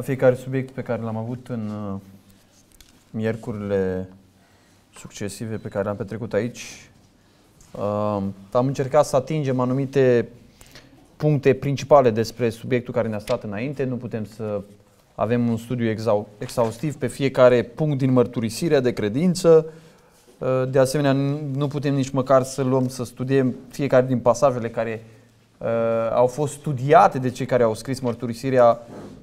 La fiecare subiect pe care l-am avut în uh, miercurile succesive pe care le-am petrecut aici, uh, am încercat să atingem anumite puncte principale despre subiectul care ne-a stat înainte. Nu putem să avem un studiu exhaustiv pe fiecare punct din mărturisire de credință. Uh, de asemenea, nu putem nici măcar să luăm să studiem fiecare din pasajele care Uh, au fost studiate de cei care au scris mărturisirea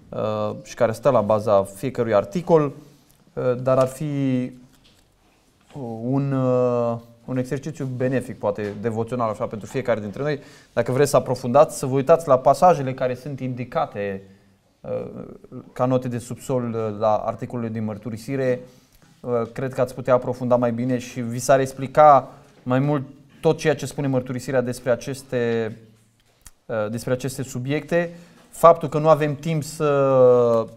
uh, și care stă la baza fiecărui articol, uh, dar ar fi uh, un, uh, un exercițiu benefic, poate devoțional așa, pentru fiecare dintre noi. Dacă vreți să aprofundați, să vă uitați la pasajele care sunt indicate uh, ca note de subsol uh, la articolele din mărturisire. Uh, cred că ați putea aprofunda mai bine și vi s-ar explica mai mult tot ceea ce spune mărturisirea despre aceste Uh, despre aceste subiecte. Faptul că nu avem timp să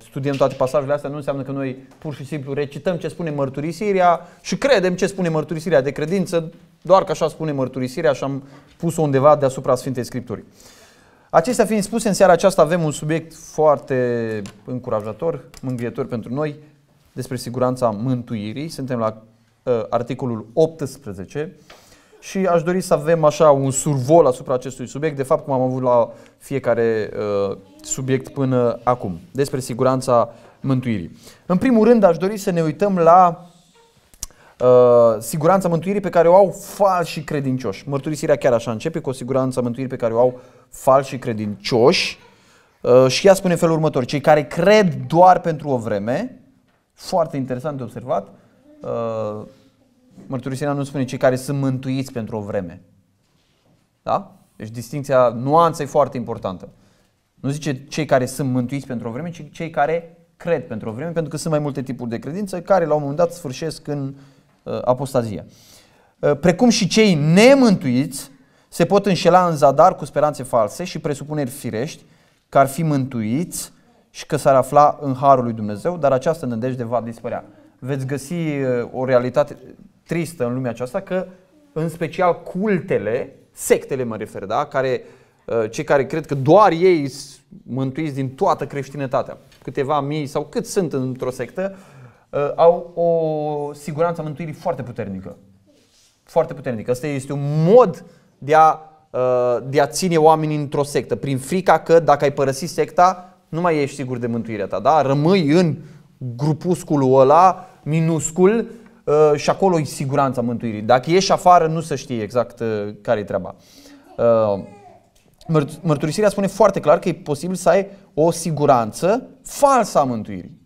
studiem toate pasajele astea nu înseamnă că noi pur și simplu recităm ce spune mărturisirea și credem ce spune mărturisirea de credință, doar că așa spune mărturisirea și am pus-o undeva deasupra Sfintei Scripturii. Acestea fiind spuse, în seara aceasta avem un subiect foarte încurajator, mângâietor pentru noi, despre siguranța mântuirii. Suntem la uh, articolul 18 și aș dori să avem așa un survol asupra acestui subiect, de fapt cum am avut la fiecare uh, subiect până acum, despre siguranța mântuirii. În primul rând aș dori să ne uităm la Uh, siguranța mântuirii pe care o au falși credincioși. Mărturisirea chiar așa începe cu o siguranță mântuirii pe care o au falși credincioși uh, și ea spune în felul următor, cei care cred doar pentru o vreme, foarte interesant de observat, uh, mărturisirea nu spune cei care sunt mântuiți pentru o vreme. Da? Deci distinția, nuanța e foarte importantă. Nu zice cei care sunt mântuiți pentru o vreme, ci cei care cred pentru o vreme, pentru că sunt mai multe tipuri de credință care la un moment dat sfârșesc în uh, apostazia. Uh, precum și cei nemântuiți se pot înșela în zadar cu speranțe false și presupuneri firești că ar fi mântuiți și că s-ar afla în harul lui Dumnezeu, dar această nădejde va dispărea. Veți găsi uh, o realitate tristă în lumea aceasta că, în special, cultele, sectele mă refer, da? care, uh, cei care cred că doar ei sunt mântuiți din toată creștinătatea, câteva mii sau cât sunt într-o sectă, uh, au o siguranță a mântuirii foarte puternică. Foarte puternică. Asta este un mod de a, uh, de a ține oamenii într-o sectă, prin frica că dacă ai părăsit secta, nu mai ești sigur de mântuirea ta, da? Rămâi în grupusculul ăla minuscul uh, și acolo e siguranța mântuirii. Dacă ieși afară, nu se știe exact uh, care e treaba. Uh, mărturisirea spune foarte clar că e posibil să ai o siguranță falsă a mântuirii.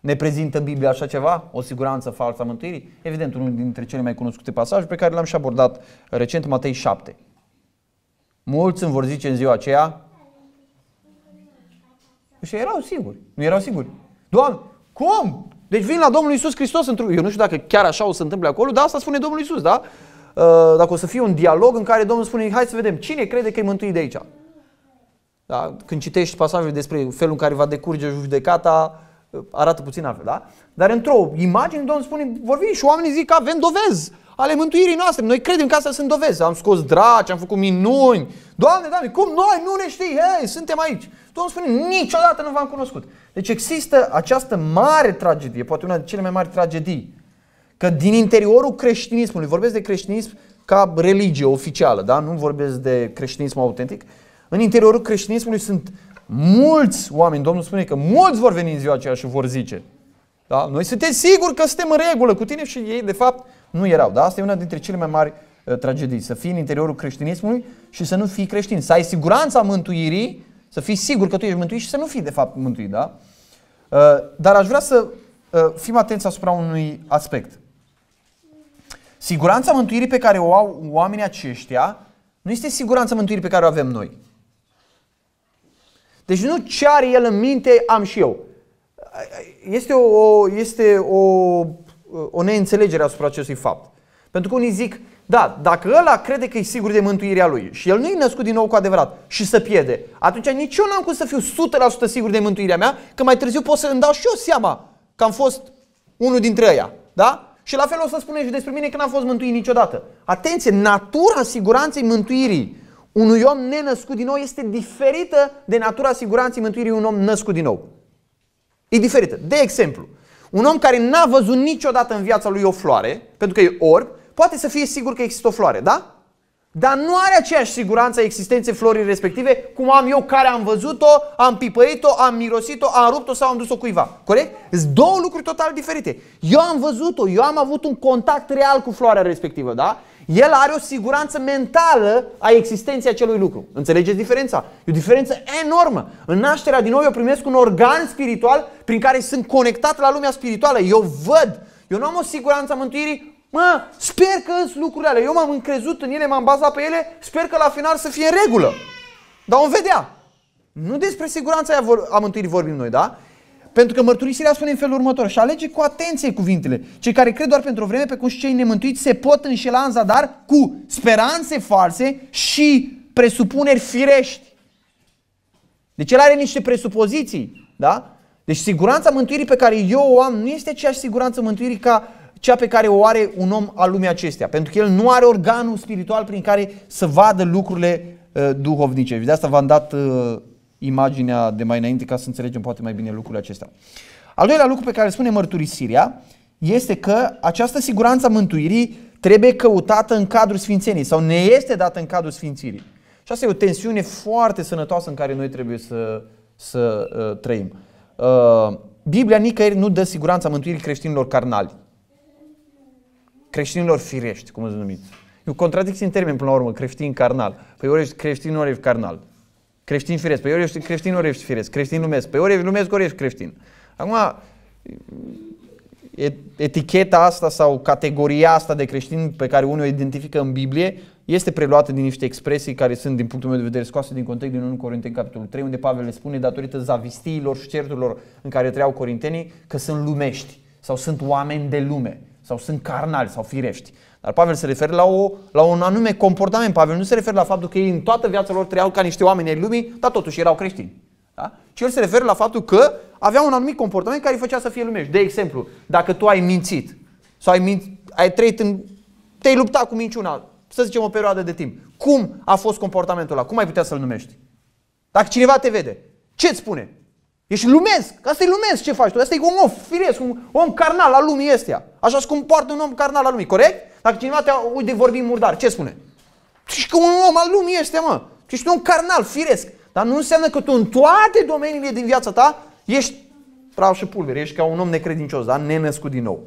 Ne prezintă Biblia așa ceva? O siguranță falsă a mântuirii? Evident, unul dintre cele mai cunoscute pasaje pe care l-am și abordat recent, Matei 7. Mulți îmi vor zice în ziua aceea, păi și erau siguri, nu erau siguri. Doamne, cum? Deci vin la Domnul Isus Hristos, într- eu nu știu dacă chiar așa o să întâmple acolo, dar asta spune Domnul Isus, da? Uh, dacă o să fie un dialog în care Domnul spune, hai să vedem, cine crede că e mântuit de aici? Da? Când citești pasajul despre felul în care va decurge judecata, uh, arată puțin altfel, da? Dar într-o imagine Domnul spune, vor veni și oamenii zic că avem dovezi ale mântuirii noastre. Noi credem că astea sunt dovezi. Am scos draci, am făcut minuni. Doamne, Doamne, cum noi nu ne știi? Hei, suntem aici. Domnul spune, niciodată nu v-am cunoscut. Deci există această mare tragedie, poate una dintre cele mai mari tragedii, că din interiorul creștinismului, vorbesc de creștinism ca religie oficială, da? nu vorbesc de creștinism autentic, în interiorul creștinismului sunt mulți oameni, Domnul spune că mulți vor veni în ziua aceea și vor zice, da? Noi suntem siguri că suntem în regulă cu tine și ei, de fapt, nu erau. Dar asta e una dintre cele mai mari uh, tragedii, să fii în interiorul creștinismului și să nu fii creștin, să ai siguranța mântuirii, să fii sigur că tu ești mântuit și să nu fii de fapt mântuit, da? Uh, dar aș vrea să uh, fim atenți asupra unui aspect. Siguranța mântuirii pe care o au oamenii aceștia nu este siguranța mântuirii pe care o avem noi. Deci nu ce are el în minte am și eu. Este o, este o Uh, o neînțelegere asupra acestui fapt. Pentru că unii zic, da, dacă ăla crede că e sigur de mântuirea lui și el nu e născut din nou cu adevărat și să pierde, atunci nici eu n-am cum să fiu 100% sigur de mântuirea mea, că mai târziu pot să îmi dau și eu seama că am fost unul dintre ăia. Da? Și la fel o să spune și despre mine că n-am fost mântuit niciodată. Atenție, natura siguranței mântuirii unui om nenăscut din nou este diferită de natura siguranței mântuirii unui om născut din nou. E diferită. De exemplu, un om care n-a văzut niciodată în viața lui o floare, pentru că e orb, poate să fie sigur că există o floare, da? Dar nu are aceeași siguranță a existenței florii respective cum am eu care am văzut-o, am pipăit-o, am mirosit-o, am rupt-o sau am dus-o cuiva. Corect? Sunt două lucruri total diferite. Eu am văzut-o, eu am avut un contact real cu floarea respectivă, da? El are o siguranță mentală a existenței acelui lucru. Înțelegeți diferența? E o diferență enormă. În nașterea din nou eu primesc un organ spiritual prin care sunt conectat la lumea spirituală. Eu văd. Eu nu am o siguranță a mântuirii. Mă, sper că sunt lucrurile alea. Eu m-am încrezut în ele, m-am bazat pe ele. Sper că la final să fie în regulă. Dar o vedea. Nu despre siguranța a mântuirii vorbim noi, da? Pentru că mărturisirea spune în felul următor și alege cu atenție cuvintele. Cei care cred doar pentru o vreme, pe cum și cei nemântuiți, se pot înșela în zadar cu speranțe false și presupuneri firești. Deci el are niște presupoziții, da? Deci siguranța mântuirii pe care eu o am nu este aceeași siguranță mântuirii ca cea pe care o are un om al lumii acestea. Pentru că el nu are organul spiritual prin care să vadă lucrurile uh, duhovnice. De asta v-am dat uh, imaginea de mai înainte ca să înțelegem poate mai bine lucrurile acestea. Al doilea lucru pe care spune mărturisirea este că această siguranță a mântuirii trebuie căutată în cadrul sfințeniei sau ne este dată în cadrul sfințirii. Și asta e o tensiune foarte sănătoasă în care noi trebuie să, să uh, trăim. Uh, Biblia nicăieri nu dă siguranța mântuirii creștinilor carnali. Creștinilor firești, cum îți numiți. E o contradicție în termen, până la urmă, creștin carnal. Păi ori ești creștin, ori ești carnal. Creștin firesc. Păi ori ești creștin, ori ești firesc. Creștin lumesc. Păi ori ești lumesc, ori ești creștin. Acum, eticheta asta sau categoria asta de creștin pe care unul o identifică în Biblie este preluată din niște expresii care sunt, din punctul meu de vedere, scoase din context din 1 Corinteni, capitolul 3, unde Pavel le spune, datorită zavistiilor și certurilor în care treau corintenii, că sunt lumești sau sunt oameni de lume sau sunt carnali sau firești. Dar Pavel se referă la, o, la un anume comportament. Pavel nu se referă la faptul că ei în toată viața lor trăiau ca niște oameni ai lumii, dar totuși erau creștini. Da? Ci el se referă la faptul că aveau un anumit comportament care îi făcea să fie lumești. De exemplu, dacă tu ai mințit sau ai, minț, ai trăit în, te-ai luptat cu minciuna, să zicem o perioadă de timp, cum a fost comportamentul ăla? Cum ai putea să-l numești? Dacă cineva te vede, ce îți spune? Ești lumesc, asta e lumesc ce faci tu, asta e un om firesc, un om carnal al lumii este. Așa se comportă un om carnal al lumii, corect? Dacă cineva te uite vorbi murdar, ce spune? ești că un om al lumii este, mă. ești un carnal, firesc. Dar nu înseamnă că tu în toate domeniile din viața ta ești praf și pulver. ești ca un om necredincios, dar nenăscut din nou.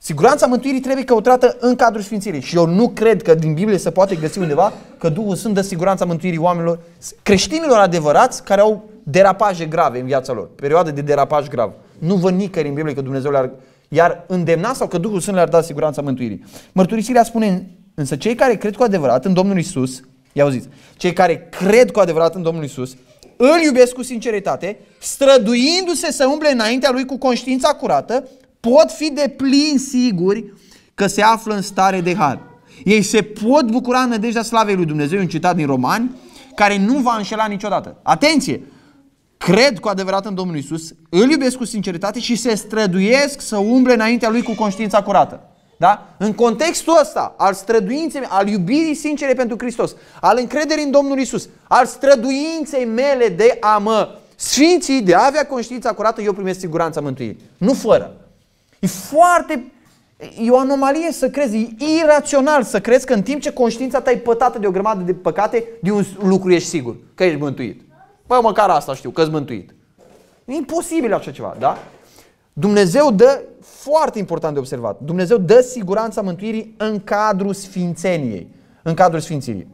Siguranța mântuirii trebuie căutată în cadrul Sfințirii. Și eu nu cred că din Biblie se poate găsi undeva că Duhul Sfânt dă siguranța mântuirii oamenilor, creștinilor adevărați care au derapaje grave în viața lor, perioade de derapaj grav. Nu văd nicăieri în Biblie că Dumnezeu le-ar iar îndemna sau că Duhul Sfânt le-ar da siguranța mântuirii. Mărturisirea spune, însă cei care cred cu adevărat în Domnul Isus, ia zis, cei care cred cu adevărat în Domnul Isus, îl iubesc cu sinceritate, străduindu-se să umble înaintea lui cu conștiința curată, pot fi de plin siguri că se află în stare de har. Ei se pot bucura în nădejdea slavei lui Dumnezeu, un citat din Romani, care nu va înșela niciodată. Atenție! Cred cu adevărat în Domnul Isus, îl iubesc cu sinceritate și se străduiesc să umble înaintea lui cu conștiința curată. Da? În contextul ăsta al străduinței, al iubirii sincere pentru Hristos, al încrederii în Domnul Isus, al străduinței mele de a mă sfinții, de a avea conștiința curată, eu primesc siguranța mântuirii. Nu fără. E foarte... E o anomalie să crezi, e irațional să crezi că în timp ce conștiința ta e pătată de o grămadă de păcate, de un lucru ești sigur, că ești mântuit. Păi măcar asta știu, că ești mântuit. E imposibil așa ceva, da? Dumnezeu dă, foarte important de observat, Dumnezeu dă siguranța mântuirii în cadrul sfințeniei, în cadrul sfințirii.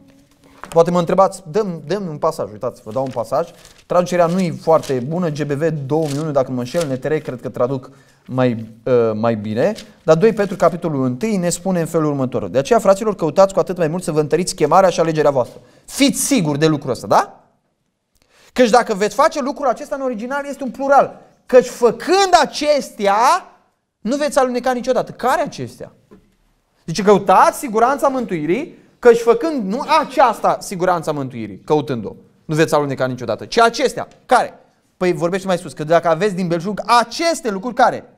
Poate mă întrebați, dăm, dăm un pasaj, uitați, vă dau un pasaj. Traducerea nu e foarte bună, GBV 2001, dacă mă înșel, NTR cred că traduc mai, uh, mai bine, dar 2 Petru capitolul 1 ne spune în felul următor. De aceea, fraților, căutați cu atât mai mult să vă întăriți chemarea și alegerea voastră. Fiți siguri de lucrul ăsta, da? Căci dacă veți face lucrul acesta în original, este un plural. Căci făcând acestea, nu veți aluneca niciodată. Care acestea? Deci căutați siguranța mântuirii, căci făcând nu aceasta siguranța mântuirii, căutând-o, nu veți aluneca niciodată, ci acestea. Care? Păi vorbește mai sus, că dacă aveți din belșug aceste lucruri care?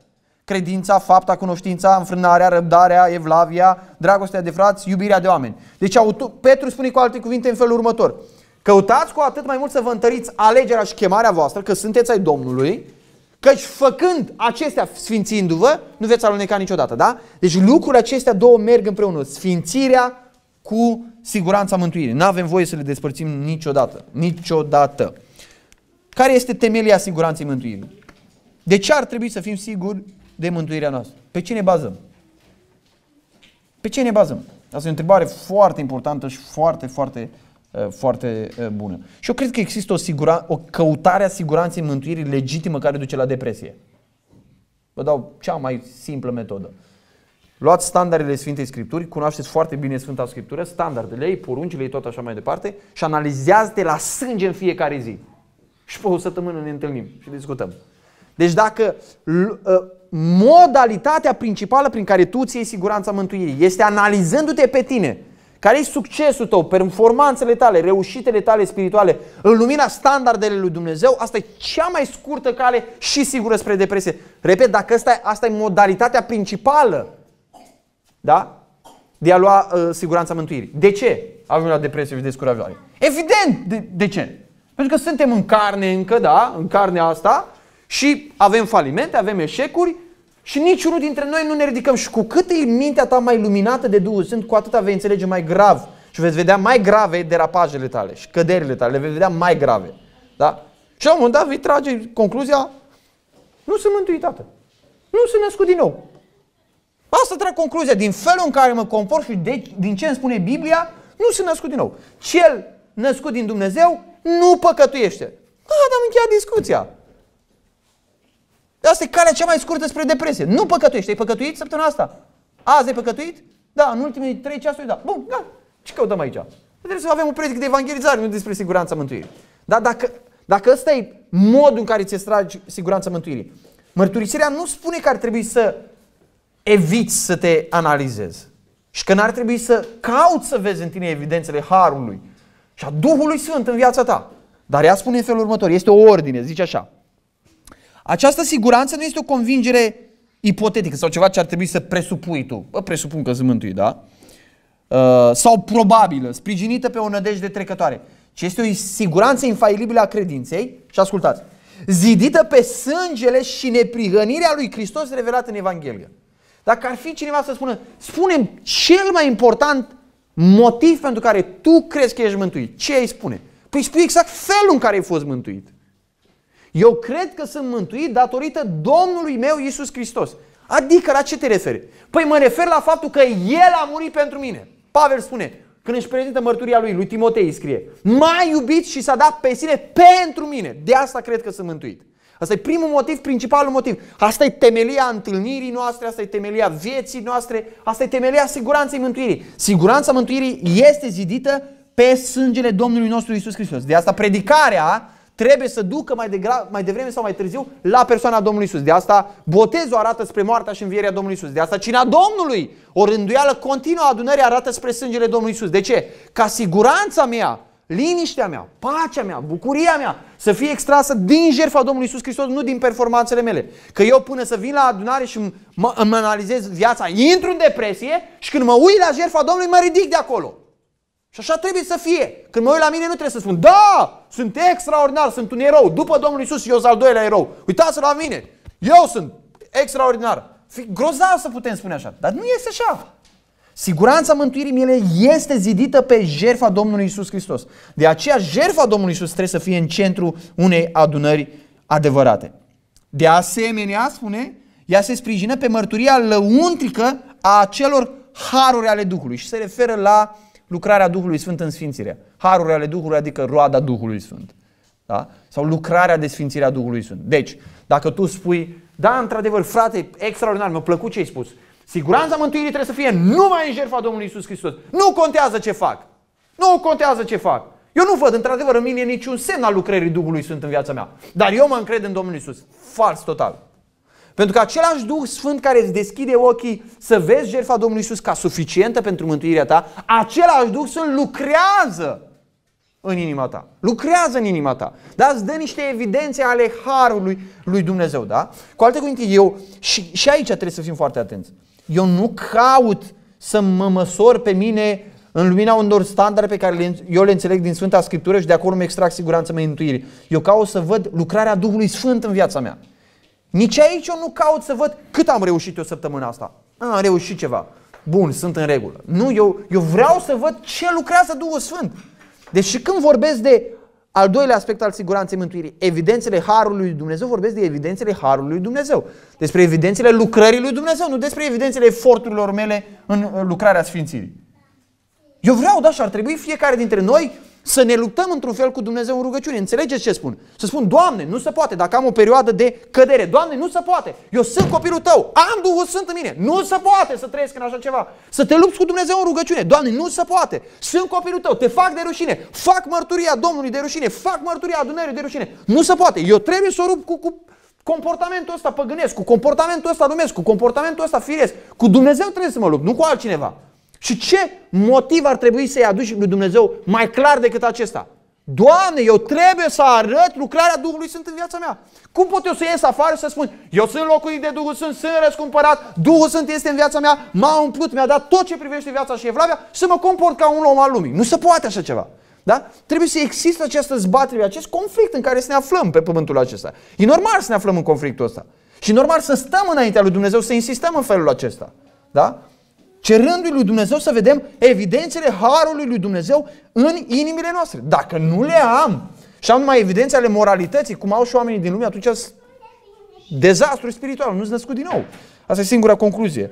credința, fapta, cunoștința, înfrânarea, răbdarea, evlavia, dragostea de frați, iubirea de oameni. Deci Petru spune cu alte cuvinte în felul următor. Căutați cu atât mai mult să vă întăriți alegerea și chemarea voastră, că sunteți ai Domnului, căci făcând acestea, sfințindu-vă, nu veți aluneca niciodată, da? Deci lucrurile acestea două merg împreună. Sfințirea cu siguranța mântuirii. Nu avem voie să le despărțim niciodată. Niciodată. Care este temelia siguranței mântuirii? De ce ar trebui să fim siguri de mântuirea noastră? Pe ce ne bazăm? Pe ce ne bazăm? Asta e o întrebare foarte importantă și foarte, foarte, uh, foarte uh, bună. Și eu cred că există o, sigura, o căutare a siguranței mântuirii legitimă care duce la depresie. Vă dau cea mai simplă metodă. Luați standardele Sfintei Scripturi, cunoașteți foarte bine Sfânta Scriptură, standardele ei, poruncile ei, tot așa mai departe, și analizează-te la sânge în fiecare zi. Și pe o săptămână ne întâlnim și discutăm. Deci dacă uh, modalitatea principală prin care tu îți iei siguranța mântuirii este analizându-te pe tine. Care e succesul tău, performanțele tale, reușitele tale spirituale, în lumina standardele lui Dumnezeu, asta e cea mai scurtă cale și sigură spre depresie. Repet, dacă asta e, asta e modalitatea principală da? de a lua uh, siguranța mântuirii. De ce avem la depresie și descurajare? Evident, de, de ce? Pentru că suntem în carne încă, da, în carnea asta, și avem falimente, avem eșecuri și niciunul dintre noi nu ne ridicăm. Și cu cât e mintea ta mai luminată de Duhul Sfânt, cu atâta vei înțelege mai grav și veți vedea mai grave derapajele tale și căderile tale, le vei vedea mai grave. Da? Și la un moment dat vei trage concluzia, nu sunt mântuitată, Nu sunt născut din nou. Asta trag concluzia. Din felul în care mă comport și de, din ce îmi spune Biblia, nu sunt născut din nou. Cel născut din Dumnezeu nu păcătuiește. Ah, dar am încheiat discuția. Asta e calea cea mai scurtă spre depresie. Nu păcătuiești. Ai păcătuit săptămâna asta? Azi ai păcătuit? Da, în ultimii trei ceasuri, da. Bun, Da. Ce căutăm aici? Trebuie să avem un predic de evangelizare, nu despre siguranța mântuirii. Dar dacă, dacă ăsta e modul în care ți tragi siguranța mântuirii, mărturisirea nu spune că ar trebui să eviți să te analizezi și că n-ar trebui să cauți să vezi în tine evidențele Harului și a Duhului Sfânt în viața ta. Dar ea spune în felul următor, este o ordine, zice așa. Această siguranță nu este o convingere ipotetică sau ceva ce ar trebui să presupui tu. Bă, presupun că sunt mântuit, da? Uh, sau probabilă, sprijinită pe o nădejde trecătoare, ci este o siguranță infailibilă a credinței și ascultați, zidită pe sângele și neprihănirea lui Hristos revelat în Evanghelie. Dacă ar fi cineva să spună, spune cel mai important motiv pentru care tu crezi că ești mântuit, ce ai spune? Păi spui exact felul în care ai fost mântuit. Eu cred că sunt mântuit datorită Domnului meu Isus Hristos. Adică la ce te referi? Păi mă refer la faptul că El a murit pentru mine. Pavel spune, când își prezintă mărturia lui, lui Timotei scrie, m-a iubit și s-a dat pe sine pentru mine. De asta cred că sunt mântuit. Asta e primul motiv, principalul motiv. Asta e temelia întâlnirii noastre, asta e temelia vieții noastre, asta e temelia siguranței mântuirii. Siguranța mântuirii este zidită pe sângele Domnului nostru Isus Hristos. De asta predicarea trebuie să ducă mai, degra- mai devreme sau mai târziu la persoana Domnului Isus. De asta botezul arată spre moartea și învierea Domnului Isus. De asta cina Domnului, o rânduială continuă a adunării arată spre sângele Domnului Isus. De ce? Ca siguranța mea, liniștea mea, pacea mea, bucuria mea să fie extrasă din jertfa Domnului Isus Hristos, nu din performanțele mele. Că eu până să vin la adunare și mă, analizez viața, intru în depresie și când mă uit la jertfa Domnului mă ridic de acolo. Și așa trebuie să fie. Când mă uit la mine, nu trebuie să spun, da, sunt extraordinar, sunt un erou. După Domnul Isus, eu sunt al doilea erou. Uitați-vă la mine, eu sunt extraordinar. Fi grozav să putem spune așa, dar nu este așa. Siguranța mântuirii mele este zidită pe jertfa Domnului Isus Hristos. De aceea jertfa Domnului Isus trebuie să fie în centru unei adunări adevărate. De asemenea, spune, ea se sprijină pe mărturia lăuntrică a acelor haruri ale Duhului și se referă la uh, lucrarea Duhului Sfânt în sfințire. Harurile ale Duhului, adică roada Duhului Sfânt. Da? Sau lucrarea de sfințire a Duhului Sfânt. Deci, dacă tu spui, da, într-adevăr, frate, extraordinar, mi-a plăcut ce ai spus. Siguranța mântuirii trebuie să fie numai în jertfa Domnului Isus Hristos. Nu contează ce fac. Nu contează ce fac. Eu nu văd, într-adevăr, în mine niciun semn al lucrării Duhului Sfânt în viața mea. Dar eu mă încred în Domnul Isus. Fals total. Pentru că același Duh Sfânt care îți deschide ochii să vezi jertfa Domnului Isus ca suficientă pentru mântuirea ta, același Duh Sfânt lucrează în inima ta. Lucrează în inima ta. Dar îți dă niște evidențe ale harului lui Dumnezeu, da? Cu alte cuvinte, eu și, și aici trebuie să fim foarte atenți. Eu nu caut să mă măsor pe mine în lumina unor standarde pe care le, eu le înțeleg din Sfânta Scriptură și de acolo îmi extrag siguranța mea mântuirii. Eu caut să văd lucrarea Duhului Sfânt în viața mea. Nici aici eu nu caut să văd cât am reușit eu săptămâna asta. A, am reușit ceva. Bun, sunt în regulă. Nu, eu, eu vreau să văd ce lucrează Duhul Sfânt. Deci și când vorbesc de al doilea aspect al siguranței mântuirii, evidențele Harului lui Dumnezeu, vorbesc de evidențele Harului lui Dumnezeu. Despre evidențele lucrării lui Dumnezeu, nu despre evidențele eforturilor mele în uh, lucrarea Sfințirii. Eu vreau, da, și ar trebui fiecare dintre noi să ne luptăm într-un fel cu Dumnezeu în rugăciune. Înțelegeți ce spun? Să spun, Doamne, nu se poate, dacă am o perioadă de cădere, Doamne, nu se poate, eu sunt copilul tău, am Duhul Sfânt în mine, nu se poate să trăiesc în așa ceva. Să te lupți cu Dumnezeu în rugăciune, Doamne, nu se poate, sunt copilul tău, te fac de rușine, fac mărturia Domnului de rușine, fac mărturia adunării de rușine, nu se poate, eu trebuie să o rup cu, cu comportamentul ăsta păgânesc, cu comportamentul ăsta lumesc, cu comportamentul ăsta firesc, cu Dumnezeu trebuie să mă lupt, nu cu altcineva. Și ce motiv ar trebui să-i aduci lui Dumnezeu mai clar decât acesta? Doamne, eu trebuie să arăt lucrarea Duhului Sfânt în viața mea. Cum pot eu să ies afară să spun, eu sunt locuit de Duhul Sfânt, sunt răscumpărat, Duhul Sfânt este în viața mea, m-a umplut, mi-a dat tot ce privește viața și evlavia, să mă comport ca un om al lumii. Nu se poate așa ceva. Da? Trebuie să există această zbatere, acest conflict în care să ne aflăm pe pământul acesta. E normal să ne aflăm în conflictul ăsta. Și normal să stăm înaintea lui Dumnezeu, să insistăm în felul acesta. Da? cerându-i lui Dumnezeu să vedem evidențele harului lui Dumnezeu în inimile noastre. Dacă nu le am și am numai evidențe ale moralității, cum au și oamenii din lume, atunci dezastru spiritual, nu-ți născut din nou. Asta e singura concluzie.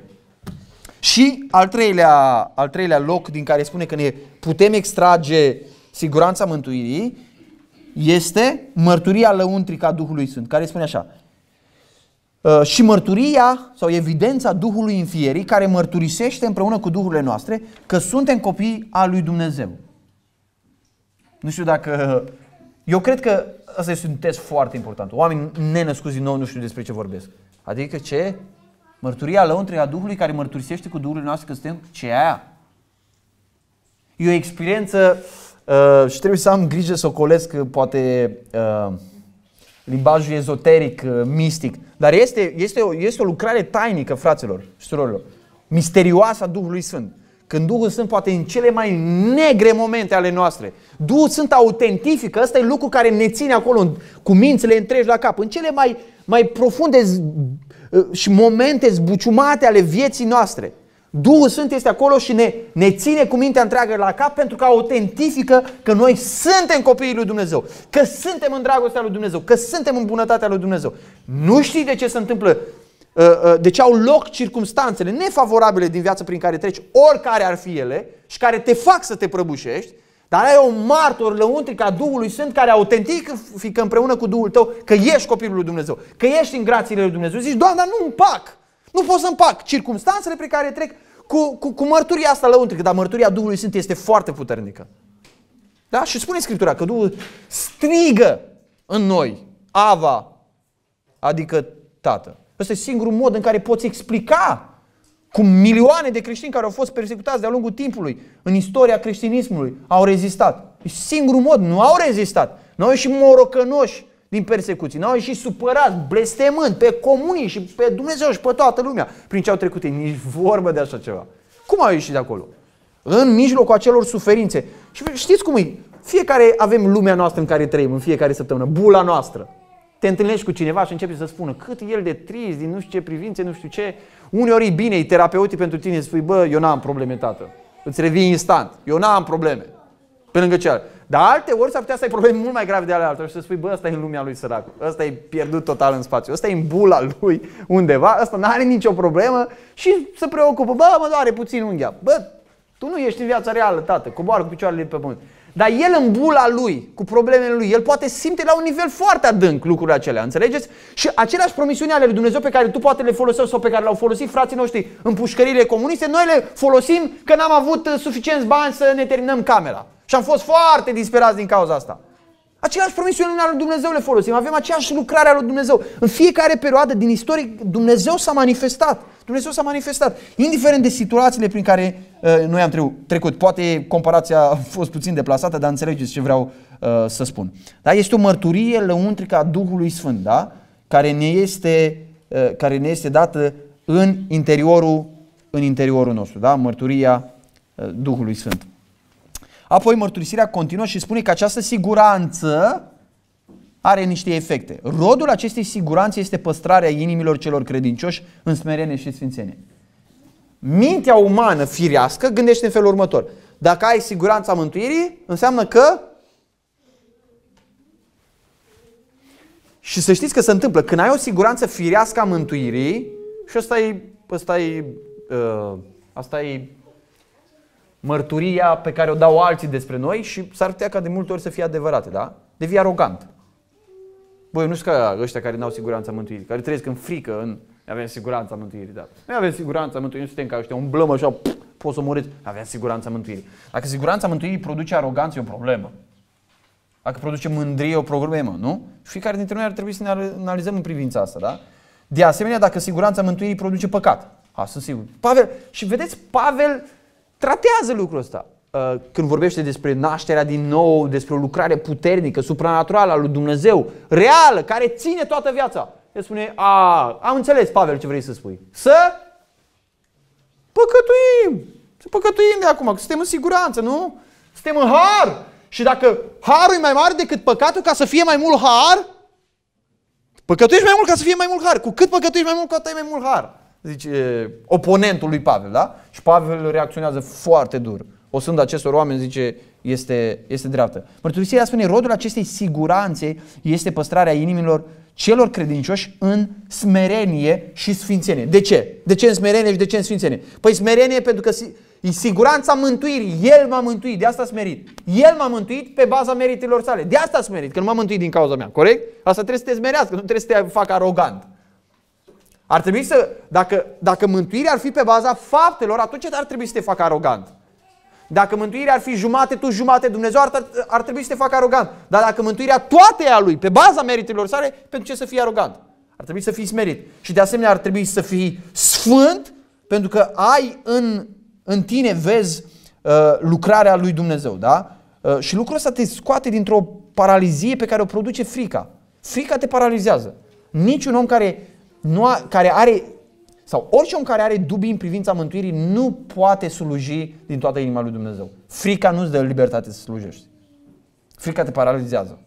Și al treilea, al treilea loc din care spune că ne putem extrage siguranța mântuirii este mărturia lăuntrică a Duhului Sfânt, care spune așa, Uh, și mărturia sau evidența Duhului înfierii care mărturisește împreună cu Duhurile noastre că suntem copii al lui Dumnezeu. Nu știu dacă... Eu cred că asta este un test foarte important. Oameni nenăscuți din nou nu știu despre ce vorbesc. Adică ce? Mărturia lăuntrei a Duhului care mărturisește cu Duhurile noastre că suntem ce aia. E o experiență uh, și trebuie să am grijă să o colesc uh, poate uh, limbajul ezoteric, uh, mistic. Dar este, este, o, este o lucrare tainică, fraților și surorilor, misterioasă a Duhului Sfânt. Când Duhul Sfânt poate în cele mai negre momente ale noastre, Duhul Sfânt autentifică, ăsta e lucru care ne ține acolo cu mințile întregi la cap, în cele mai, mai profunde uh, și momente zbuciumate ale vieții noastre. Duhul Sfânt este acolo și ne, ne ține cu mintea întreagă la cap pentru că autentifică că noi suntem copiii lui Dumnezeu, că suntem în dragostea lui Dumnezeu, că suntem în bunătatea lui Dumnezeu. Nu știi de ce se întâmplă, uh, uh, de ce au loc circumstanțele nefavorabile din viața prin care treci, oricare ar fi ele, și care te fac să te prăbușești, dar ai un martor lăuntric a Duhului Sfânt care autentifică împreună cu Duhul tău că ești copilul lui Dumnezeu, că ești în grațiile lui Dumnezeu. Zici, Doamne, nu împac, nu pot să împac circumstanțele prin care trec, cu, cu, cu mărturia asta lăuntrică, dar mărturia Duhului Sfânt este foarte puternică. Da? Și spune Scriptura că Duhul strigă în noi, Ava, adică Tată. Ăsta e singurul mod în care poți explica cum milioane de creștini care au fost persecutați de-a lungul timpului în istoria creștinismului au rezistat. E singurul mod, nu au rezistat. Noi și morocănoși din persecuții. N-au ieșit supărați, blestemând pe comunii și pe Dumnezeu și pe toată lumea prin ce au trecut ei. Nici vorbă de așa ceva. Cum au ieșit de acolo? În mijlocul acelor suferințe. Și știți cum e? Fiecare avem lumea noastră în care trăim, în fiecare săptămână, bula noastră. Te întâlnești cu cineva și începi să spună cât el de trist, din nu știu ce privințe, nu știu ce. Uneori e bine, e terapeutic pentru tine, spui, bă, eu n-am probleme, tată. Îți revii instant, eu n-am probleme. Pe lângă cealaltă. Dar alte ori s-ar putea să ai probleme mult mai grave de ale altor și să spui, bă, ăsta e în lumea lui sărac, ăsta e pierdut total în spațiu, ăsta e în bula lui undeva, ăsta nu are nicio problemă și se preocupă, bă, mă doare puțin unghia. Bă, tu nu ești în viața reală, tată, coboară cu picioarele pe pământ. Dar el în bula lui, cu problemele lui, el poate simte la un nivel foarte adânc lucrurile acelea, înțelegeți? Și aceleași promisiuni ale lui Dumnezeu pe care tu poate le folosești sau pe care le-au folosit frații noștri în pușcările comuniste, noi le folosim că n-am avut uh, suficienți bani să ne terminăm camera. Și am fost foarte disperați din cauza asta. Aceleași promisiuni ale lui Dumnezeu le folosim, avem aceeași lucrare a lui Dumnezeu. În fiecare perioadă din istorie Dumnezeu s-a manifestat. Dumnezeu s-a manifestat. Indiferent de situațiile prin care uh, noi am trecut. Poate comparația a fost puțin deplasată, dar înțelegeți ce vreau uh, să spun. Da? Este o mărturie lăuntrică a Duhului Sfânt, da? care, ne este, uh, care ne este dată în interiorul, în interiorul nostru. Da? Mărturia uh, Duhului Sfânt. Apoi mărturisirea continuă și spune că această siguranță are niște efecte. Rodul acestei siguranțe este păstrarea inimilor celor credincioși în smerenie și sfințenie. Mintea umană firească gândește în felul următor. Dacă ai siguranța mântuirii, înseamnă că Și să știți că se întâmplă. Când ai o siguranță firească a mântuirii, și asta e, asta e, uh, asta e mărturia pe care o dau alții despre noi și s-ar putea ca de multe ori să fie adevărate, da? Devii arogant. Băi, nu știu ca ăștia care n-au siguranța mântuirii, care trăiesc în frică, în... Avem siguranța mântuirii, da. Nu avem siguranța mântuirii, nu suntem ca ăștia, umblăm așa, poți să muriți. Avem siguranța mântuirii. Dacă siguranța mântuirii produce aroganță, e o problemă. Dacă produce mândrie, e o problemă, nu? Și fiecare dintre noi ar trebui să ne analizăm în privința asta, da? De asemenea, dacă siguranța mântuirii produce păcat. A, sunt sigur. Pavel, și vedeți, Pavel tratează lucrul ăsta. Uh, când vorbește despre nașterea din nou, despre o lucrare puternică, supranaturală a lui Dumnezeu, reală, care ține toată viața. El spune, a, am înțeles, Pavel, ce vrei să spui. Să păcătuim. Să păcătuim de acum, că suntem în siguranță, nu? Suntem în har. Și dacă harul e mai mare decât păcatul, ca să fie mai mult har, păcătuiești mai mult ca să fie mai mult har. Cu cât păcătuiești mai mult, cu atât ai mai mult har. Zice eh, oponentul lui Pavel, da? Și Pavel reacționează foarte dur o sândă acestor oameni, zice, este, este dreaptă. Mărturisirea spune, rodul acestei siguranțe este păstrarea inimilor celor credincioși în smerenie și sfințenie. De ce? De ce în smerenie și de ce în sfințenie? Păi smerenie pentru că e siguranța mântuirii. El m-a mântuit, de asta smerit. El m-a mântuit pe baza meritelor sale. De asta smerit, că nu m-a mântuit din cauza mea. Corect? Asta trebuie să te smerească, nu trebuie să te facă arogant. Ar trebui să, dacă, dacă mântuirea ar fi pe baza faptelor, atunci ar trebui să te facă arogant. Dacă mântuirea ar fi jumate tu, jumate Dumnezeu, ar, ar trebui să te facă arogant. Dar dacă mântuirea toată e a lui, pe baza meritelor sale, pentru ce să fii arogant? Ar trebui să fii smerit. Și de asemenea ar trebui să fii sfânt, pentru că ai în, în tine, vezi, uh, lucrarea lui Dumnezeu. Da? Uh, și lucrul ăsta te scoate dintr-o paralizie pe care o produce frica. Frica te paralizează. Niciun om care, nu a, care are sau orice om care are dubii în privința mântuirii nu poate sluji din toată inima lui Dumnezeu. Frica nu-ți dă libertate să slujești. Frica te paralizează.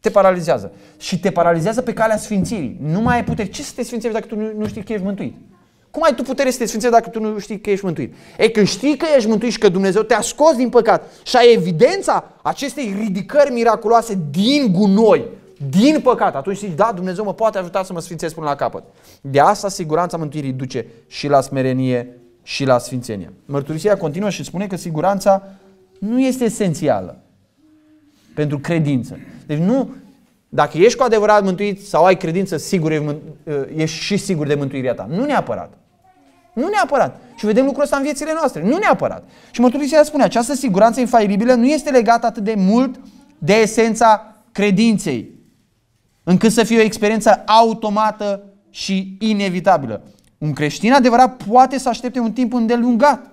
Te paralizează. Și te paralizează pe calea sfințirii. Nu mai ai putere. Ce să te sfințești dacă tu nu știi că ești mântuit? Cum ai tu putere să te sfințești dacă tu nu știi că ești mântuit? E când știi că ești mântuit și că Dumnezeu te-a scos din păcat și ai evidența acestei ridicări miraculoase din gunoi, din păcat, atunci zici, da, Dumnezeu mă poate ajuta să mă sfințesc până la capăt. De asta siguranța mântuirii duce și la smerenie și la sfințenie. Mărturisirea continuă și spune că siguranța nu este esențială pentru credință. Deci nu, dacă ești cu adevărat mântuit sau ai credință, sigur ești ă, și sigur de mântuirea ta. Nu neapărat. Nu neapărat. Și vedem lucrul ăsta în viețile noastre. Nu neapărat. Și mărturisirea spune, această siguranță infailibilă nu este legată atât de mult de esența credinței, încât să fie o experiență automată și inevitabilă. Un creștin adevărat poate să aștepte un timp îndelungat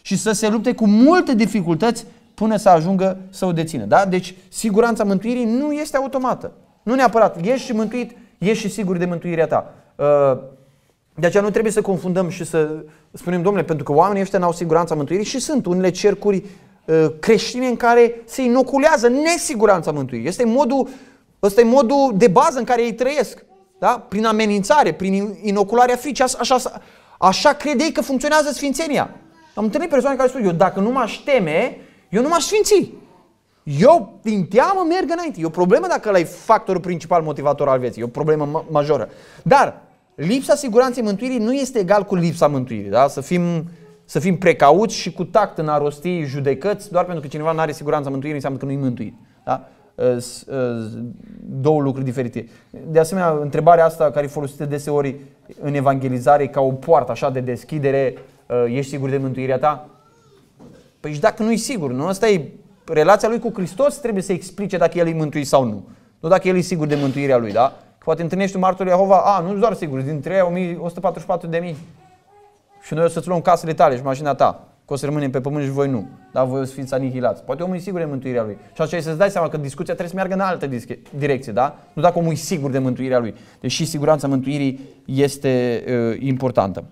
și să se lupte cu multe dificultăți până să ajungă să o dețină. Da? Deci siguranța mântuirii nu este automată. Nu neapărat. Ești și mântuit, ești și sigur de mântuirea ta. Uh, de aceea nu trebuie să confundăm și să spunem, domnule, pentru că oamenii ăștia n-au siguranța mântuirii și sunt unele cercuri uh, creștine în care se inoculează nesiguranța mântuirii. Este modul Ăsta e modul de bază în care ei trăiesc. Da? Prin amenințare, prin inocularea fricii. Așa, așa, așa crede ei că funcționează sfințenia. Am întâlnit persoane care spun, eu dacă nu m-aș teme, eu nu m-aș sfinți. Eu, din teamă, merg înainte. E o problemă dacă ăla e factorul principal motivator al vieții. E o problemă majoră. Dar lipsa siguranței mântuirii nu este egal cu lipsa mântuirii. Da? Să, fim, să fim precauți și cu tact în a rosti judecăți, doar pentru că cineva nu are siguranța mântuirii înseamnă că nu e mântuit. Da? Uh, uh, două lucruri diferite. De asemenea, întrebarea asta care e folosită deseori în evangelizare ca o poartă așa de deschidere, uh, ești sigur de mântuirea ta? Păi și dacă nu e sigur, nu? Asta e relația lui cu Hristos, trebuie să explice dacă el e mântuit sau nu. Nu dacă el e sigur de mântuirea lui, da? Poate întâlnești un martor Iehova, a, nu doar sigur, dintre 1144 de mii. Și noi o să-ți luăm casele tale și mașina ta că o să rămânem pe pământ și voi nu. Dar voi o să fiți anihilați. Poate omul e sigur de mântuirea lui. Și e să-ți dai seama că discuția trebuie să meargă în altă direcție, da? Nu dacă omul e sigur de mântuirea lui. Deși siguranța mântuirii este uh, importantă.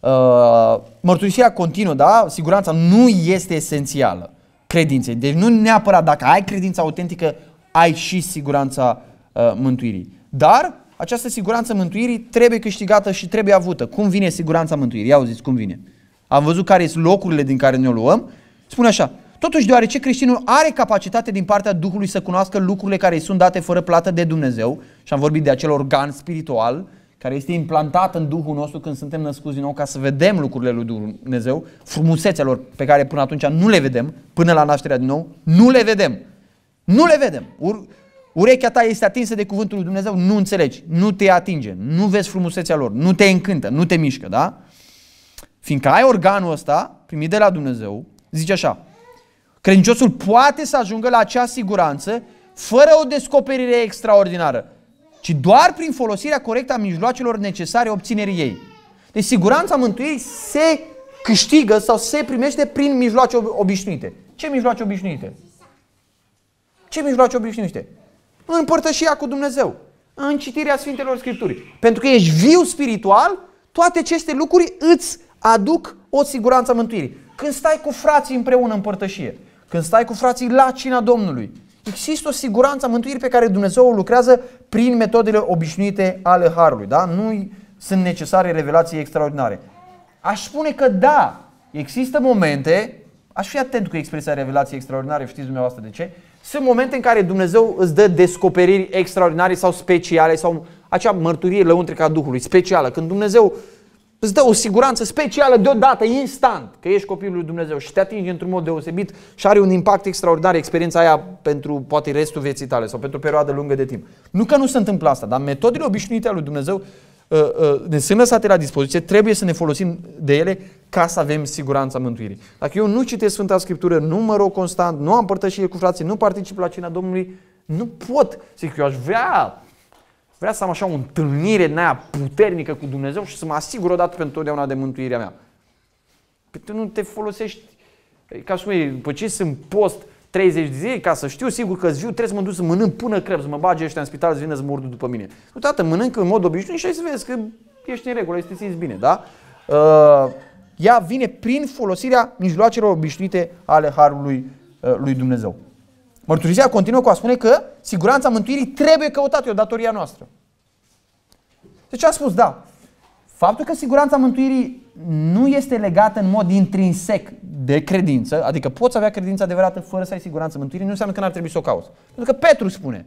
Uh, mărturisirea continuă, da? Siguranța nu este esențială credinței. Deci nu neapărat dacă ai credința autentică, ai și siguranța uh, mântuirii. Dar această siguranță mântuirii trebuie câștigată și trebuie avută. Cum vine siguranța mântuirii? Ia auziți cum vine. Uh, am văzut care sunt locurile din care ne-o luăm, spune așa, totuși deoarece creștinul are capacitate din partea Duhului să cunoască lucrurile care îi sunt date fără plată de Dumnezeu, și am vorbit de acel organ spiritual care este implantat în Duhul nostru când suntem născuți din nou ca să vedem lucrurile lui Dumnezeu, frumusețelor pe care până atunci nu le vedem, până la nașterea din nou, nu le vedem. Nu le vedem. Ur- Urechea ta este atinsă de cuvântul lui Dumnezeu, nu înțelegi, nu te atinge, nu vezi frumusețea lor, nu te încântă, nu te mișcă, da? Fiindcă ai organul ăsta primit de la Dumnezeu, zice așa, credinciosul poate să ajungă la acea siguranță fără o descoperire extraordinară, ci doar prin folosirea corectă a mijloacelor necesare obținerii ei. Deci siguranța mântuirii se câștigă sau se primește prin mijloace obișnuite. Ce mijloace obișnuite? Ce mijloace obișnuite? părtășia cu Dumnezeu, în citirea Sfintelor Scripturii. Pentru că ești viu spiritual, toate aceste lucruri îți aduc o siguranță a mântuirii. Când stai cu frații împreună în părtășie, când stai cu frații la cina Domnului, există o siguranță a mântuirii pe care Dumnezeu o lucrează prin metodele obișnuite ale Harului. Da? Nu sunt necesare revelații extraordinare. Aș spune că da, există momente, aș fi atent cu expresia revelații extraordinare, știți dumneavoastră de ce, sunt momente în care Dumnezeu îți dă descoperiri extraordinare sau speciale sau acea mărturie lăuntrică a Duhului, specială, când Dumnezeu îți dă o siguranță specială deodată, instant, că ești copilul lui Dumnezeu și te atingi într-un mod deosebit și are un impact extraordinar experiența aia pentru poate restul vieții tale sau pentru o perioadă lungă de timp. Nu că nu se întâmplă asta, dar metodele obișnuite ale lui Dumnezeu uh, uh, ne sunt lăsate la dispoziție, trebuie să ne folosim de ele ca să avem siguranța mântuirii. Dacă eu nu citesc Sfânta Scriptură, nu mă rog constant, nu am părtășie cu frații, nu particip la cina Domnului, nu pot. Zic, eu aș vrea vrea să am așa o întâlnire în aia puternică cu Dumnezeu și să mă asigur odată pentru totdeauna de mântuirea mea. Păi tu nu te folosești, ca să spui, după ce sunt post 30 de zile, ca să știu sigur că ziu, trebuie să mă duc să mănânc până crep, să mă bage ăștia în spital, să vină să mă urdu după mine. Nu, tată, mănânc în mod obișnuit și ai să vezi că ești în regulă, este simți bine, da? Uh, ea vine prin folosirea mijloacelor obișnuite ale Harului uh, lui Dumnezeu. Mărturisirea continuă cu a spune că siguranța mântuirii trebuie căutată, e o datoria noastră. Deci a spus, da, faptul că siguranța mântuirii nu este legată în mod intrinsec de credință, adică poți avea credință adevărată fără să ai siguranță mântuirii, nu înseamnă că n-ar trebui să o cauți. Pentru că Petru spune,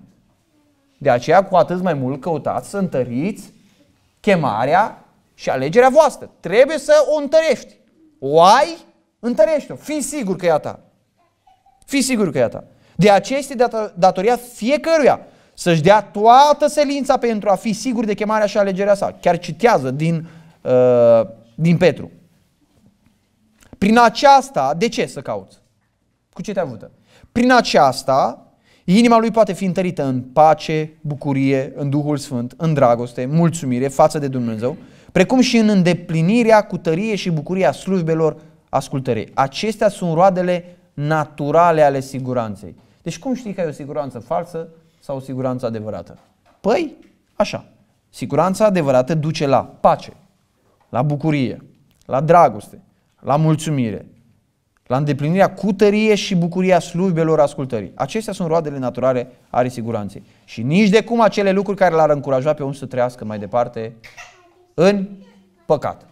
de aceea cu atât mai mult căutați să întăriți chemarea și alegerea voastră. Trebuie să o întărești. O ai, întărești o Fii sigur că e a ta. Fii sigur că e a ta. De aceea este datoria fiecăruia să-și dea toată selința pentru a fi sigur de chemarea și alegerea sa. Chiar citează din, uh, din Petru. Prin aceasta, de ce să cauți? Cu ce te avută? Prin aceasta, inima lui poate fi întărită în pace, bucurie, în Duhul Sfânt, în dragoste, mulțumire față de Dumnezeu, precum și în îndeplinirea cu tărie și bucuria slujbelor ascultării. Acestea sunt roadele naturale ale siguranței. Deci cum știi că ai o siguranță falsă sau o siguranță adevărată? Păi, așa. Siguranța adevărată duce la pace, la bucurie, la dragoste, la mulțumire, la îndeplinirea cutărie și bucuria slujbelor ascultării. Acestea sunt roadele naturale ale siguranței. Și nici de cum acele lucruri care l-ar încuraja pe om să trăiască mai departe în păcat.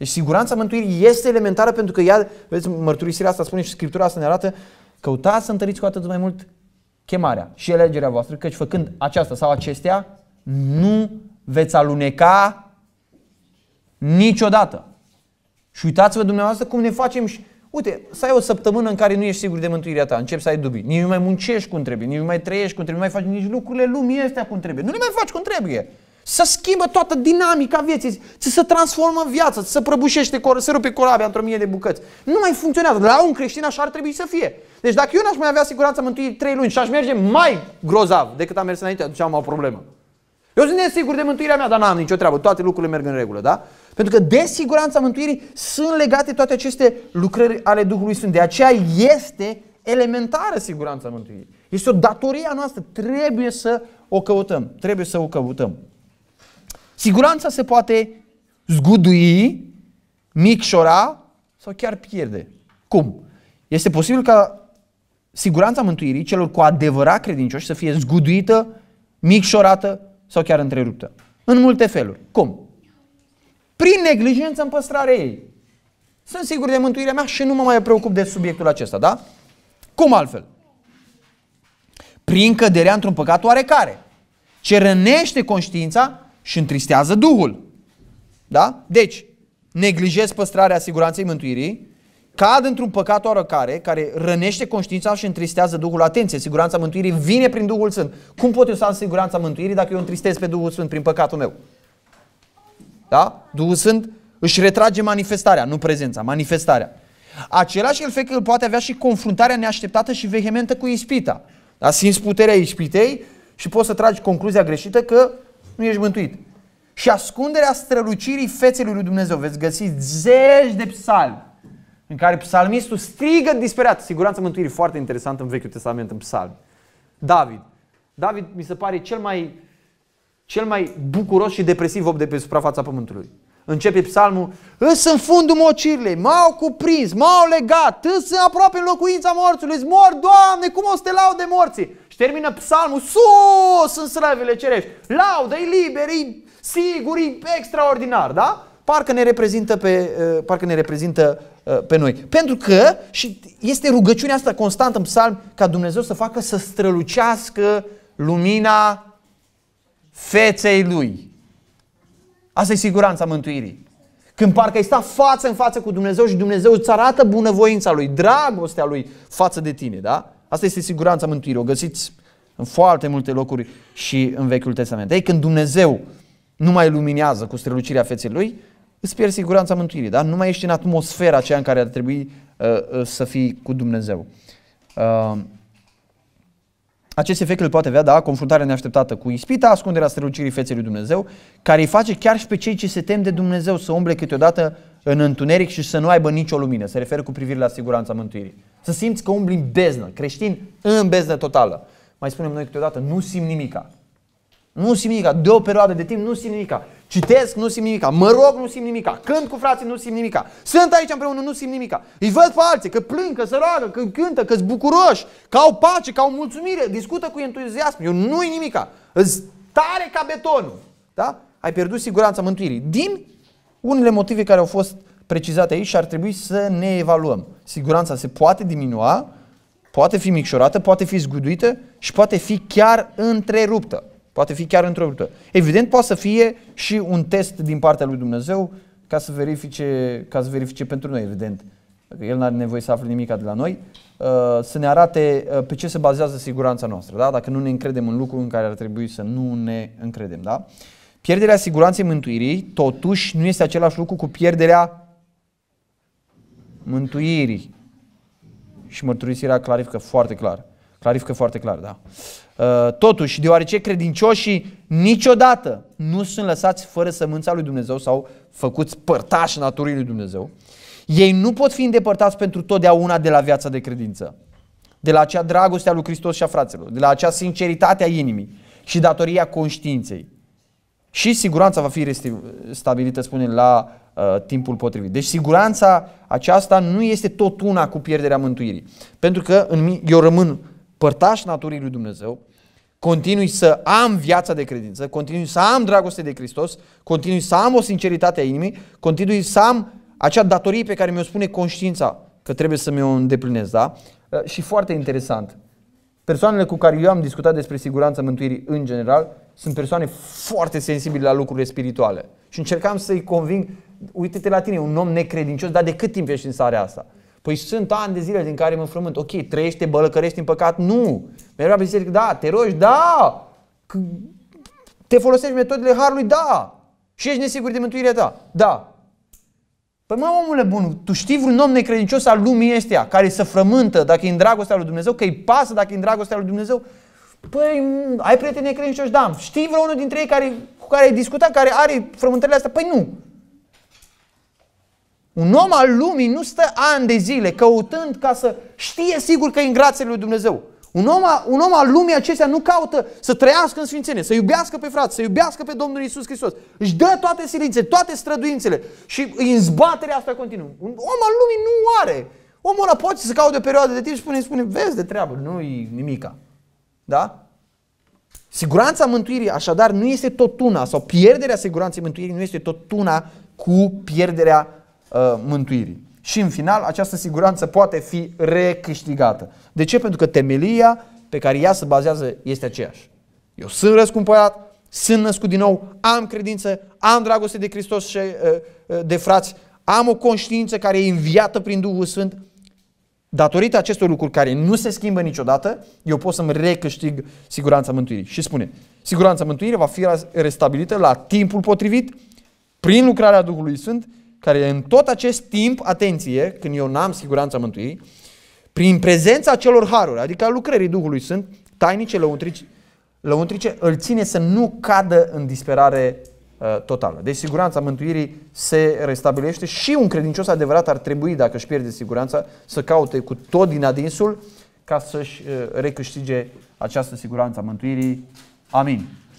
Deci siguranța mântuirii este elementară pentru că ea, vedeți, mărturisirea asta spune și Scriptura asta ne arată, căutați să întăriți cu atât mai mult chemarea și alegerea voastră, căci făcând aceasta sau acestea, nu veți aluneca niciodată. Și uitați-vă dumneavoastră cum ne facem și... Uite, să ai o săptămână în care nu ești sigur de mântuirea ta, începi să ai dubii, nici nu mai muncești cum trebuie, nici nu mai trăiești cum trebuie, nu mai faci nici lucrurile lumii astea cum trebuie. Nu le mai faci cum trebuie. Să schimbă toată dinamica vieții, să se transformă în viață, să prăbușește, să rupe corabia într-o mie de bucăți. Nu mai funcționează. La un creștin așa ar trebui să fie. Deci dacă eu n-aș mai avea siguranța mântuirii trei luni și aș merge mai grozav decât am mers înainte, atunci am o problemă. Eu sunt nesigur de mântuirea mea, dar n-am nicio treabă, toate lucrurile merg în regulă, da? Pentru că de siguranța mântuirii sunt legate toate aceste lucrări ale Duhului Sfânt. De aceea este elementară siguranța mântuirii. Este o datorie a noastră, trebuie să o căutăm, trebuie să o căutăm. Siguranța se poate zgudui, micșora sau chiar pierde. Cum? Este posibil ca siguranța mântuirii celor cu adevărat credincioși să fie zguduită, micșorată sau chiar întreruptă. În multe feluri. Cum? Prin neglijență în păstrarea ei. Sunt sigur de mântuirea mea și nu mă mai preocup de subiectul acesta, da? Cum altfel? Prin căderea într-un păcat oarecare, ce rănește conștiința și întristează Duhul. Da? Deci, neglijez păstrarea siguranței mântuirii, cad într-un păcat oricare care rănește conștiința și întristează Duhul. Atenție, siguranța mântuirii vine prin Duhul Sfânt. Cum pot eu să am siguranța mântuirii dacă eu întristez pe Duhul Sfânt prin păcatul meu? Da? Duhul Sfânt își retrage manifestarea, nu prezența, manifestarea. Același efect îl poate avea și confruntarea neașteptată și vehementă cu ispita. Da? Simți puterea ispitei și poți să tragi concluzia greșită că nu ești mântuit. Și ascunderea strălucirii feței lui Dumnezeu. Veți găsi zeci de psalmi în care psalmistul strigă disperat. Siguranța mântuirii foarte interesant în Vechiul Testament, în psalmi. David. David mi se pare cel mai, cel mai bucuros și depresiv om de pe suprafața pământului. Începe psalmul, îs în fundul mocirile, m-au cuprins, m-au legat, îs aproape în locuința morților mor, Doamne, cum o să te de morții? termină psalmul sus în slăvile cerești. Laudă, e liber, e sigur, e extraordinar, da? Parcă ne reprezintă pe, eh, parcă ne reprezintă eh, pe noi. Pentru că și este rugăciunea asta constantă în psalm ca Dumnezeu să facă să strălucească lumina feței lui. Asta e siguranța mântuirii. Când parcă ai stat față în față cu Dumnezeu și Dumnezeu îți arată bunăvoința lui, dragostea lui față de tine, da? Asta este siguranța mântuirii. O găsiți în foarte multe locuri și în Vechiul Testament. Ei, când Dumnezeu nu mai luminează cu strălucirea feței Lui, îți pierzi siguranța mântuirii, da? Nu mai ești în atmosfera aceea în care ar trebui uh, uh, să fii cu Dumnezeu. Uh, acest efect îl poate avea, da, confruntarea neașteptată cu ispita, ascunderea strălucirii feței lui Dumnezeu, care îi face chiar și pe cei ce se tem de Dumnezeu să umble câteodată în întuneric și să nu aibă nicio lumină. Se referă cu privire la siguranța mântuirii. Să simți că umbli în beznă, creștin în beznă totală. Mai spunem noi câteodată, nu simt nimica. Nu simt nimica. De o perioadă de timp nu simt nimica. Citesc, nu simt nimica. Mă rog, nu simt nimica. Cânt cu frații, nu simt nimica. Sunt aici împreună, nu simt nimica. Îi văd pe alții că plâng, că se roagă, că cântă, că sunt bucuroși, că au pace, că au mulțumire, discută cu entuziasm. Eu nu-i nimica. Îți tare ca betonul. Da? Ai pierdut siguranța mântuirii. Din unele motive care au fost precizate aici și ar trebui să ne evaluăm. Siguranța se poate diminua, poate fi micșorată, poate fi zguduită și poate fi chiar întreruptă. Poate fi chiar întreruptă. Evident, poate să fie și un test din partea lui Dumnezeu ca să verifice, ca să verifice pentru noi, evident. El nu are nevoie să afle nimic de la noi, uh, să ne arate uh, pe ce se bazează siguranța noastră, da? dacă nu ne încredem în lucruri în care ar trebui să nu ne încredem. Da? Pierderea siguranței mântuirii, totuși, nu este același lucru cu pierderea mântuirii. Și mărturisirea clarifică foarte clar. Clarifică foarte clar, da. Uh, totuși, deoarece credincioșii niciodată nu sunt lăsați fără sămânța lui Dumnezeu sau făcuți părtași naturii lui Dumnezeu, ei nu pot fi îndepărtați pentru totdeauna de la viața de credință, de la acea dragoste a lui Hristos și a fraților, de la acea sinceritate a inimii și datoria conștiinței. Și siguranța va fi stabilită, spune, la uh, timpul potrivit. Deci siguranța aceasta nu este tot una cu pierderea mântuirii. Pentru că în, eu rămân părtaș naturii lui Dumnezeu, continui să am viața de credință, continui să am dragoste de Hristos, continui să am o sinceritate a inimii, continui să am acea datorie pe care mi-o spune conștiința că trebuie să mi-o îndeplinez. da? Uh, și foarte interesant, Persoanele cu care eu am discutat despre siguranța mântuirii în general sunt persoane foarte sensibile la lucrurile spirituale. Și încercam să-i conving, uite-te la tine, un om necredincios, dar de cât timp ești în sarea asta? Păi sunt ani de zile din care mă frământ. Ok, trăiește, bălăcărești în păcat? Nu. Mergi la biserică? Da. Te rogi? Da. Te folosești metodele Harului? Da. Și ești nesigur de mântuirea ta? Da. Păi mă, omule bun, tu știi vreun om necredincios al lumii ăstea, care se frământă dacă e în dragostea lui Dumnezeu, că îi pasă dacă e în dragostea lui Dumnezeu? Păi, ai prieteni necredincioși? Da. Știi vreunul dintre ei care, cu care ai discutat, care are frământările astea? Păi nu. Un om al lumii nu stă ani de zile căutând ca să știe sigur că e în grația lui Dumnezeu. Un om, un om al lumii acestea nu caută să trăiască în sfințenie, să iubească pe frate, să iubească pe Domnul Isus Hristos. Își dă toate silințele, toate străduințele și zbaterea asta continuă. Un om al lumii nu are. Omul ăla poate să caute o perioadă de timp și spune, spune vezi de treabă, nu-i nimica. Da? Siguranța mântuirii așadar nu este tot una sau pierderea siguranței mântuirii nu este tot una cu pierderea uh, mântuirii și în final această siguranță poate fi recâștigată. De ce? Pentru că temelia pe care ea se bazează este aceeași. Eu sunt răscumpărat, sunt născut din nou, am credință, am dragoste de Hristos și uh, uh, de frați, am o conștiință care e înviată prin Duhul Sfânt. Datorită acestor lucruri care nu se schimbă niciodată, eu pot să-mi recâștig siguranța mântuirii. Și spune, siguranța mântuirii va fi restabilită la timpul potrivit, prin lucrarea Duhului Sfânt care în tot acest timp, atenție, când eu n-am siguranța mântuirii, prin prezența celor haruri, adică a lucrării Duhului Sfânt, tainice lăuntrice, lăuntrice, îl ține să nu cadă în disperare uh, totală. Deci siguranța mântuirii se restabilește și un credincios adevărat ar trebui, dacă își pierde siguranța, să caute cu tot din adinsul ca să-și uh, recâștige această siguranță a mântuirii. Amin.